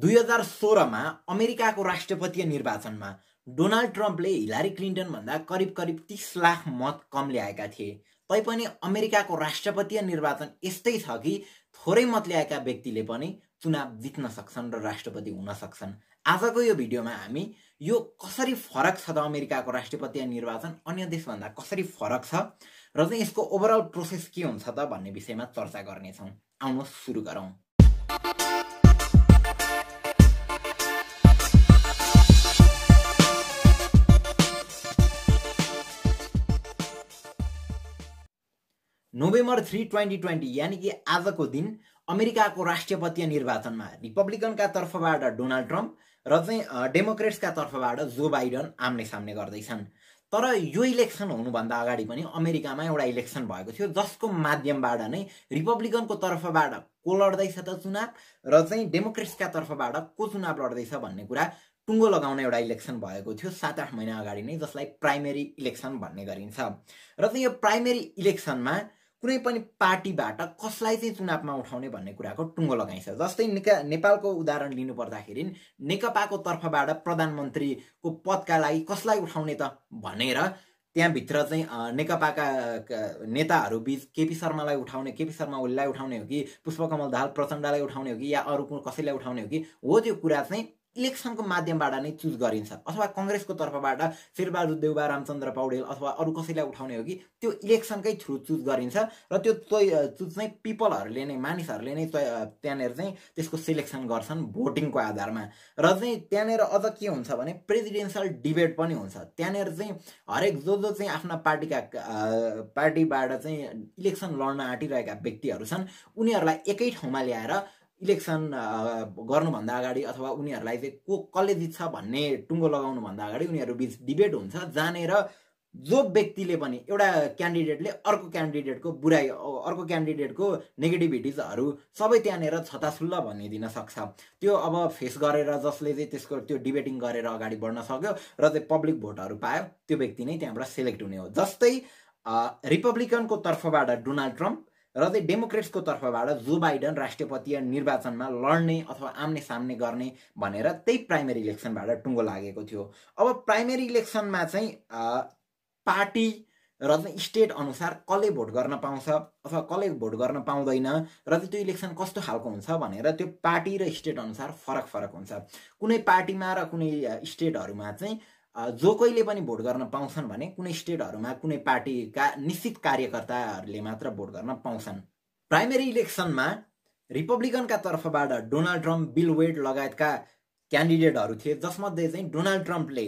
दुई हजार सोह्रमा अमेरिकाको राष्ट्रपतीय निर्वाचनमा डोनाल्ड ट्रम्पले हिलारी क्लिन्टनभन्दा करिब करिब तिस लाख मत कम ल्याएका थिए तैपनि अमेरिकाको राष्ट्रपतीय निर्वाचन यस्तै छ कि थोरै मत ल्याएका व्यक्तिले पनि चुनाव जित्न सक्छन् र राष्ट्रपति हुन सक्छन् आजको यो भिडियोमा हामी यो कसरी फरक छ त अमेरिकाको राष्ट्रपतीय निर्वाचन अन्य देशभन्दा कसरी फरक छ र चाहिँ यसको ओभरअल प्रोसेस के हुन्छ त भन्ने विषयमा चर्चा गर्नेछौँ आउनुहोस् सुरु गरौँ नोभेम्बर थ्री ट्वेन्टी ट्वेन्टी यानि कि आजको दिन अमेरिकाको राष्ट्रपति निर्वाचनमा रिपब्लिकनका तर्फबाट डोनाल्ड ट्रम्प र चाहिँ डेमोक्रेट्सका तर्फबाट जो बाइडन आम्ने सामने गर्दैछन् तर यो इलेक्सन हुनुभन्दा अगाडि पनि अमेरिकामा एउटा इलेक्सन भएको थियो जसको माध्यमबाट नै रिपब्लिकनको तर्फबाट को लड्दैछ त चुनाव र चाहिँ डेमोक्रेट्सका तर्फबाट को चुनाव लड्दैछ भन्ने कुरा टुङ्गो लगाउने एउटा इलेक्सन भएको थियो सात आठ महिना अगाडि नै जसलाई प्राइमेरी इलेक्सन भन्ने गरिन्छ र चाहिँ यो प्राइमेरी इलेक्सनमा कुनै पनि पार्टीबाट कसलाई चाहिँ चुनावमा उठाउने भन्ने कुराको टुङ्गो लगाइन्छ जस्तै नेका नेपालको उदाहरण लिनुपर्दाखेरि नेकपाको तर्फबाट प्रधानमन्त्रीको पदका लागि कसलाई उठाउने त भनेर त्यहाँभित्र चाहिँ नेकपाका नेताहरू बिच केपी शर्मालाई उठाउने केपी शर्मा ओलीलाई उठाउने हो कि पुष्पकमल दाहाल प्रचण्डलाई उठाउने हो कि या अरू कसैलाई उठाउने हो कि हो त्यो कुरा चाहिँ इलेक्सनको माध्यमबाट नै चुज गरिन्छ अथवा कङ्ग्रेसको तर्फबाट शेरबहादुर देउबा रामचन्द्र पौडेल अथवा अरू कसैलाई उठाउने हो कि त्यो इलेक्सनकै थ्रु चुज गरिन्छ र त्यो चुज चाहिँ पिपलहरूले नै मानिसहरूले नै त्यहाँनिर चाहिँ त्यसको सिलेक्सन गर्छन् भोटिङको आधारमा र चाहिँ त्यहाँनिर अझ के हुन्छ भने प्रेजिडेन्सियल डिबेट पनि हुन्छ त्यहाँनिर चाहिँ हरेक जो जो चाहिँ आफ्ना पार्टीका पार्टीबाट चाहिँ इलेक्सन लड्न आँटिरहेका व्यक्तिहरू छन् उनीहरूलाई एकै ठाउँमा ल्याएर इलेक्सन गर्नुभन्दा अगाडि अथवा उनीहरूलाई चाहिँ को कसले जित्छ भन्ने टुङ्गो लगाउनुभन्दा अगाडि उनीहरू बिच डिबेट हुन्छ जानेर जो व्यक्तिले पनि एउटा क्यान्डिडेटले अर्को क्यान्डिडेटको बुराइ अर्को क्यान्डिडेटको नेगेटिभिटिजहरू सबै त्यहाँनिर छताछुल्ल भनिदिन सक्छ त्यो अब फेस गरेर जसले चाहिँ त्यसको त्यो डिबेटिङ गरेर अगाडि बढ्न सक्यो र चाहिँ पब्लिक भोटहरू पायो त्यो व्यक्ति नै त्यहाँबाट सेलेक्ट हुने हो जस्तै रिपब्लिकनको तर्फबाट डोनाल्ड ट्रम्प र चाहिँ डेमोक्रेट्सको तर्फबाट जो बाइडन राष्ट्रपति निर्वाचनमा लड्ने अथवा आम्ने सामने गर्ने भनेर त्यही प्राइमेरी इलेक्सनबाट टुङ्गो लागेको थियो अब प्राइमेरी इलेक्सनमा चाहिँ पार्टी र चाहिँ स्टेट अनुसार कसले भोट गर्न पाउँछ अथवा कसले भोट गर्न पाउँदैन र चाहिँ त्यो इलेक्सन कस्तो खालको हुन्छ भनेर त्यो पार्टी र स्टेट अनुसार फरक फरक हुन्छ कुनै पार्टीमा र कुनै स्टेटहरूमा चाहिँ जो कोहीले पनि भोट गर्न पाउँछन् भने कुनै स्टेटहरूमा कुनै पार्टीका निश्चित कार्यकर्ताहरूले मात्र भोट गर्न पाउँछन् प्राइमेरी इलेक्सनमा रिपब्लिकनका तर्फबाट डोनाल्ड ट्रम्प बिल वेड लगायतका क्यान्डिडेटहरू थिए जसमध्ये चाहिँ डोनाल्ड ट्रम्पले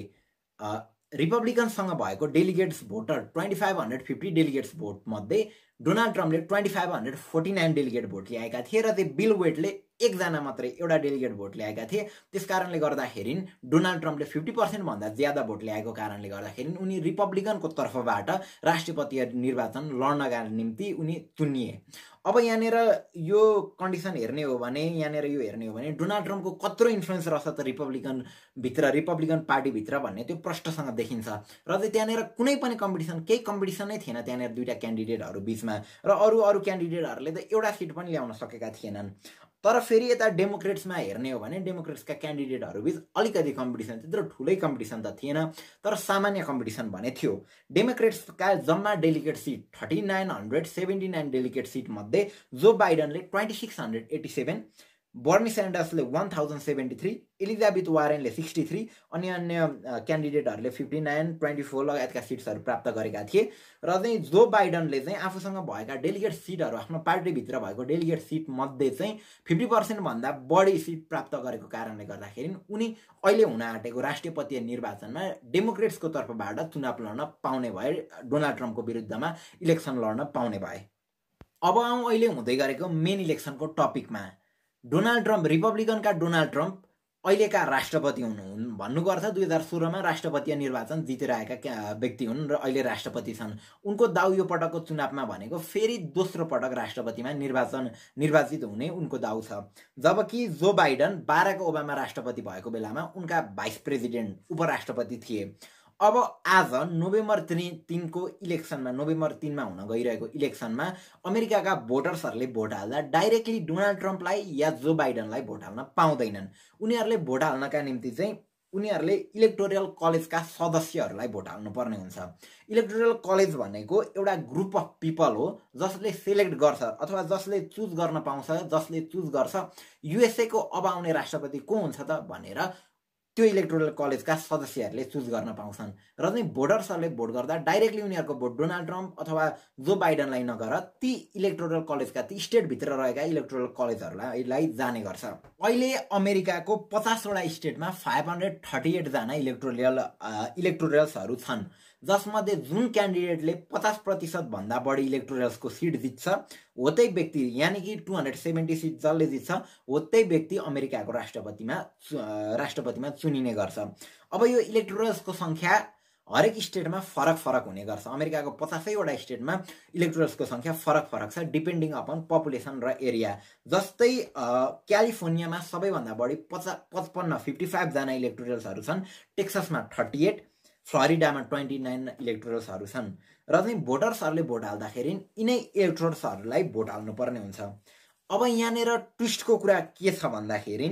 रिपब्लिकनसँग भएको delegates voter twenty five hundred fifty delegates भोटमध्ये डोनाल्ड ट्रम्पले twenty five hundred forty nine delegate vote ल्याएका थिए र त्यो बिल वेटले एकजना मात्रै एउटा डेलिगेट भोट ल्याएका थिए त्यस कारणले गर्दाखेरि डोनाल्ड ट्रम्पले फिफ्टी पर्सेन्टभन्दा ज्यादा भोट ल्याएको कारणले गर्दाखेरि उनी रिपब्लिकनको तर्फबाट राष्ट्रपति निर्वाचन लड्नका निम्ति उनी चुनिए अब यहाँनिर यो कन्डिसन हेर्ने हो भने यहाँनिर यो हेर्ने हो भने डोनाल्ड ट्रम्पको कत्रो इन्फ्लुएन्स रहेछ त रिपब्लिकनभित्र रिपब्लिकन पार्टीभित्र भन्ने त्यो प्रष्टसँग देखिन्छ र चाहिँ त्यहाँनिर कुनै पनि कम्पिटिसन केही कम्पिटिसनै थिएन त्यहाँनिर दुइटा क्यान्डिडेटहरू बिच बिचमा र अरू अरू क्यान्डिडेटहरूले त एउटा सिट पनि ल्याउन सकेका थिएनन् तर फेरि यता डेमोक्रेट्समा हेर्ने हो भने डेमोक्रेट्सका क्यान्डिडेटहरू बिच अलिकति कम्पिटिसन त्यत्रो ठुलै कम्पिटिसन त थिएन तर सामान्य कम्पिटिसन भने थियो डेमोक्रेट्सका जम्मा delegate seat thirty nine hundred seventy nine delegate सिटमध्ये जो बाइडनले twenty six hundred eighty seven Bernie सेन्डर्सले one thousand seventy three Elizabeth वारेनले सिक्सटी थ्री अन्य अन्य क्यान्डिडेटहरूले फिफ्टी नाइन ट्वेन्टी फोर लगायतका सिट्सहरू प्राप्त गरेका थिए र चाहिँ जो बाइडनले चाहिँ आफूसँग भएका डेलिगेट सिटहरू आफ्नो पार्टीभित्र भएको डेलिगेट सिटमध्ये चाहिँ फिफ्टी पर्सेन्टभन्दा बढी सिट प्राप्त गरेको कारणले गर्दाखेरि उनी अहिले हुन आँटेको राष्ट्रपति निर्वाचनमा डेमोक्रेट्सको तर्फबाट चुनाव लड्न पाउने भए डोनाल्ड ट्रम्पको विरुद्धमा इलेक्सन लड्न पाउने भए अब आउँ अहिले हुँदै गरेको मेन इलेक्सनको टपिकमा डोनाल्ड ट्रम्प रिपब्लिकनका डोनाल्ड ट्रम्प अहिलेका राष्ट्रपति हुनुहुन् भन्नुको अर्थ दुई हजार सोह्रमा राष्ट्रपतीय निर्वाचन जितेर आएका व्यक्ति हुन् र अहिले राष्ट्रपति छन् उनको दाउ यो पटकको चुनावमा भनेको फेरि दोस्रो पटक राष्ट्रपतिमा निर्वाचन निर्वाचित हुने उनको दाउ छ जबकि जो बाइडन बाह्रको ओबामा राष्ट्रपति भएको बेलामा उनका भाइस प्रेसिडेन्ट उपराष्ट्रपति थिए अब आज नोभेम्बर त्री तिनको इलेक्सनमा नोभेम्बर तिनमा हुन गइरहेको इलेक्सनमा अमेरिकाका भोटर्सहरूले भोट हाल्दा डाइरेक्टली डोनाल्ड ट्रम्पलाई या जो बाइडनलाई भोट हाल्न पाउँदैनन् उनीहरूले भोट हाल्नका निम्ति चाहिँ उनीहरूले इलेक्टोरियल कलेजका सदस्यहरूलाई भोट हाल्नुपर्ने हुन्छ इलेक्टोरियल कलेज भनेको एउटा ग्रुप अफ पिपल हो जसले सेलेक्ट गर्छ अथवा जसले चुज गर्न पाउँछ जसले चुज गर्छ युएसएको अब आउने राष्ट्रपति को हुन्छ त भनेर त्यो इलेक्ट्रोरल कलेजका सदस्यहरूले चुज गर्न पाउँछन् र चाहिँ भोटर्सहरूले भोट गर्दा डाइरेक्टली उनीहरूको भोट डोनाल्ड ट्रम्प अथवा जो बाइडनलाई नगर ती इलेक्ट्रोरल कलेजका ती स्टेटभित्र रहेका इलेक्ट्रोरल कलेजहरूलाई जाने गर्छ अहिले अमेरिकाको पचासवटा स्टेटमा फाइभ हन्ड्रेड थर्टी एटजना इलेक्ट्रोरियल इलेक्ट्रोरियल्सहरू छन् जसमध्ये जुन क्यान्डिडेटले पचास प्रतिशतभन्दा बढी इलेक्टोरल्सको सिट जित्छ हो त्यही व्यक्ति यानि कि टु हन्ड्रेड सेभेन्टी सिट जसले जित्छ हो त्यही व्यक्ति अमेरिकाको राष्ट्रपतिमा राष्ट्रपतिमा चुनिने गर्छ अब यो इलेक्टोरल्सको सङ्ख्या हरेक स्टेटमा फरक फरक हुने गर्छ अमेरिकाको पचासैवटा स्टेटमा इलेक्ट्रोरल्सको सङ्ख्या फरक फरक छ डिपेन्डिङ अपन पपुलेसन र एरिया जस्तै क्यालिफोर्नियामा सबैभन्दा बढी पचा पचपन्न फिफ्टी फाइभजना इलेक्ट्रोल्सहरू छन् टेक्ससमा थर्टी एट फ्लोरिडामा ट्वेन्टी नाइन इलेक्ट्रोड्सहरू छन् र चाहिँ भोटर्सहरूले भोट हाल्दाखेरि यिनै इलेक्ट्रोड्सहरूलाई भोट हाल्नुपर्ने हुन्छ अब यहाँनिर ट्विस्टको कुरा के छ भन्दाखेरि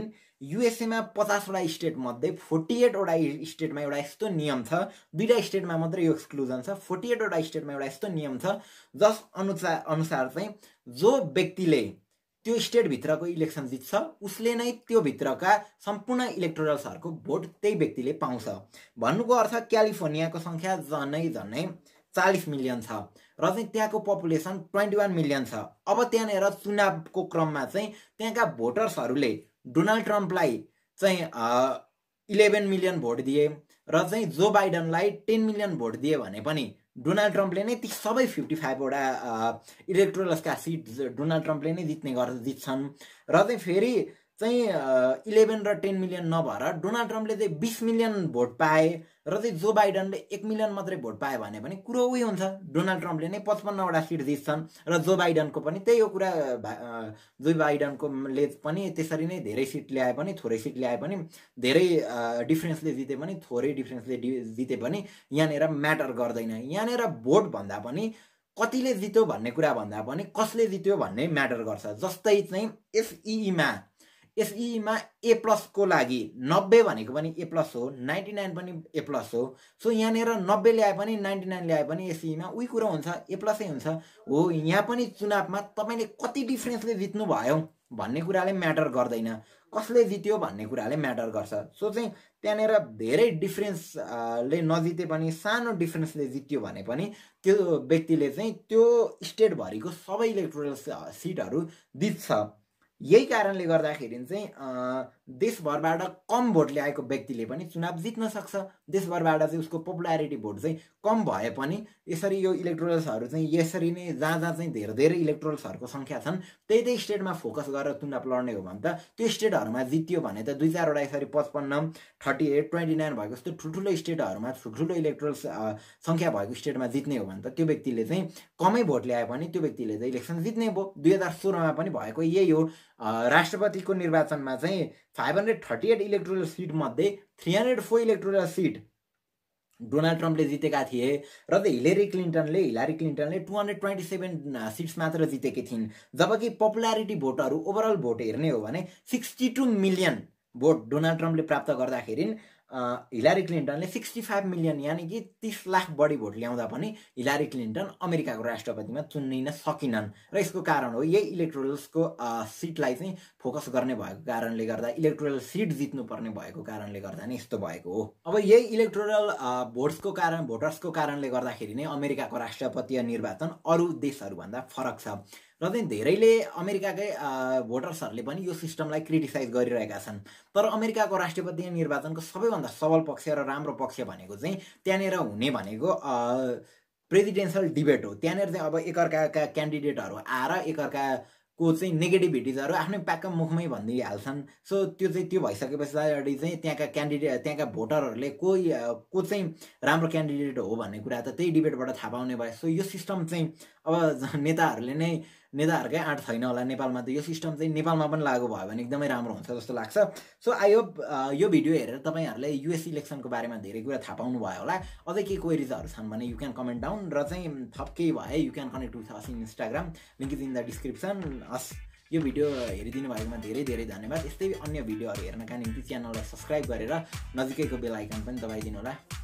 युएसएमा पचासवटा स्टेटमध्ये फोर्टी एटवटा स्टेटमा एउटा यस्तो नियम छ दुईवटा स्टेटमा मात्रै यो एक्सक्लुजन छ फोर्टी एटवटा स्टेटमा एउटा यस्तो नियम छ जस अनुसार अनुसार चाहिँ जो व्यक्तिले त्यो स्टेटभित्रको इलेक्सन जित्छ उसले नै त्योभित्रका सम्पूर्ण इलेक्टोरल्सहरूको भोट त्यही व्यक्तिले पाउँछ भन्नुको अर्थ क्यालिफोर्नियाको सङ्ख्या झनै झनै चालिस मिलियन छ र चाहिँ त्यहाँको पपुलेसन ट्वेन्टी वान मिलियन छ अब त्यहाँनिर चुनावको क्रममा चाहिँ त्यहाँका भोटर्सहरूले डोनाल्ड ट्रम्पलाई चाहिँ इलेभेन मिलियन भोट दिए र चाहिँ जो बाइडनलाई टेन मिलियन भोट दिए भने पनि डोनाल्ड ट्रम्पले नै ती सबै फिफ्टी फाइभवटा इलेक्ट्रोलसका सिट डोनाल्ड ट्रम्पले नै जित्ने गर् जित्छन् र चाहिँ फेरि चाहिँ इलेभेन र टेन मिलियन नभएर डोनाल्ड ट्रम्पले चाहिँ बिस मिलियन भोट पाए र चाहिँ जो बाइडनले एक मिलियन मात्रै भोट पायो भने पनि कुरो उयो हुन्छ डोनाल्ड ट्रम्पले नै पचपन्नवटा सिट जित्छन् र जो बाइडनको पनि त्यही हो कुरा जो बाइडनकोले पनि त्यसरी नै धेरै सिट ल्याए पनि थोरै सिट ल्याए पनि धेरै डिफ्रेन्सले जिते पनि थोरै डिफ्रेन्सले जिते पनि यहाँनिर म्याटर गर्दैन यहाँनिर भोट भन्दा पनि कतिले जित्यो भन्ने कुरा भन्दा पनि कसले जित्यो भन्ने म्याटर गर्छ जस्तै चाहिँ एसइईमा एसईमा ए प्लसको लागि नब्बे भनेको पनि ए प्लस हो नाइन्टी नाइन पनि ए प्लस हो सो यहाँनिर नब्बे ल्याए पनि नाइन्टी नाइन ल्याए पनि एसईमा उही कुरो हुन्छ ए प्लसै हुन्छ हो यहाँ पनि चुनावमा तपाईँले कति डिफ्रेन्सले जित्नुभयो भन्ने कुराले म्याटर गर्दैन कसले जित्यो भन्ने कुराले म्याटर गर्छ सो चाहिँ त्यहाँनिर धेरै डिफ्रेन्सले नजिते पनि सानो डिफ्रेन्सले जित्यो भने पनि त्यो व्यक्तिले चाहिँ त्यो स्टेटभरिको सबै इलेक्ट्रोल सिटहरू जित्छ यही कारणले गर्दाखेरि चाहिँ देशभरबाट कम भोट ल्याएको व्यक्तिले पनि चुनाव जित्न सक्छ देशभरबाट चाहिँ उसको पपुलारिटी भोट चाहिँ कम भए पनि यसरी यो इलेक्ट्रोल्सहरू चाहिँ यसरी नै जहाँ जहाँ चाहिँ धेरै धेरै इलेक्ट्रोल्सहरूको सङ्ख्या छन् त्यही त्यही स्टेटमा फोकस गरेर चुनाव लड्ने हो भने त त्यो स्टेटहरूमा जित्यो भने त दुई चारवटा यसरी पचपन्न थर्टी एट ट्वेन्टी नाइन भएको जस्तो ठुल्ठुलो स्टेटहरूमा ठुल्ठुलो इलेक्ट्रोल्स सङ्ख्या भएको स्टेटमा जित्ने हो भने त त्यो व्यक्तिले चाहिँ कमै भोट ल्यायो पनि त्यो व्यक्तिले चाहिँ इलेक्सन जित्ने भयो दुई हजार सोह्रमा पनि भएको यही हो राष्ट्रपतिको निर्वाचनमा चाहिँ five hundred thirty eight electoral सिटमध्ये three hundred four electoral seat Donald ट्रम्पले जितेका थिए र त हिलेरी क्लिन्टनले हिलारी क्लिन्टनले two hundred twenty seven seats मात्र जितेकी थिइन् जबकि पपुलारिटी भोटहरू ओभरअल भोट हेर्ने हो भने sixty two million vote Donald ट्रम्पले प्राप्त गर्दाखेरि हिलारी क्लिन्टनले सिक्सटी फाइभ मिलियन यानि कि तिस लाख बढी भोट ल्याउँदा पनि हिलारी क्लिन्टन अमेरिकाको राष्ट्रपतिमा चुनिन सकिनन् र यसको कारण हो यही इलेक्ट्रोरल्सको सिटलाई चाहिँ फोकस गर्ने भएको कारणले गर्दा इलेक्ट्रोरल सिट जित्नुपर्ने भएको कारणले गर्दा नै यस्तो भएको हो अब यही इलेक्ट्रोरल भोट्सको कारण भोटर्सको कारणले गर्दाखेरि नै अमेरिकाको राष्ट्रपति निर्वाचन अरू देशहरूभन्दा फरक छ र चाहिँ धेरैले अमेरिकाकै भोटर्सहरूले पनि यो सिस्टमलाई क्रिटिसाइज गरिरहेका छन् तर अमेरिकाको राष्ट्रपति निर्वाचनको सबैभन्दा सबल पक्ष र राम्रो पक्ष भनेको चाहिँ त्यहाँनिर हुने भनेको प्रेजिडेन्सियल डिबेट हो त्यहाँनिर चाहिँ अब एकअर्काका क्यान्डिडेटहरू आएर एकअर्काको चाहिँ नेगेटिभिटिजहरू आफ्नै प्याक मुखमै भनिदिइहाल्छन् सो त्यो चाहिँ त्यो भइसकेपछि चाहिँ त्यहाँका क्यान्डिडेट त्यहाँका भोटरहरूले को को चाहिँ राम्रो क्यान्डिडेट हो भन्ने कुरा त त्यही डिबेटबाट थाहा पाउने भयो सो यो सिस्टम चाहिँ अब नेताहरूले नै नेताहरूकै आँट छैन होला नेपालमा त यो सिस्टम चाहिँ नेपालमा पनि लागु भयो भने एकदमै राम्रो हुन्छ जस्तो लाग्छ सो आई होप यो भिडियो हेरेर तपाईँहरूले युएस इलेक्सनको बारेमा धेरै कुरा थाहा पाउनु भयो होला अझै केही क्वेरिजहरू छन् भने यु क्यान कमेन्ट डाउन र चाहिँ थप केही भए you can connect with us in Instagram link is in the description हस् यो भिडियो हेरिदिनु भएकोमा धेरै धेरै धन्यवाद यस्तै अन्य भिडियोहरू हेर्नका निम्ति च्यानललाई सब्सक्राइब गरेर नजिकैको बेल आइकन पनि दबाइदिनु होला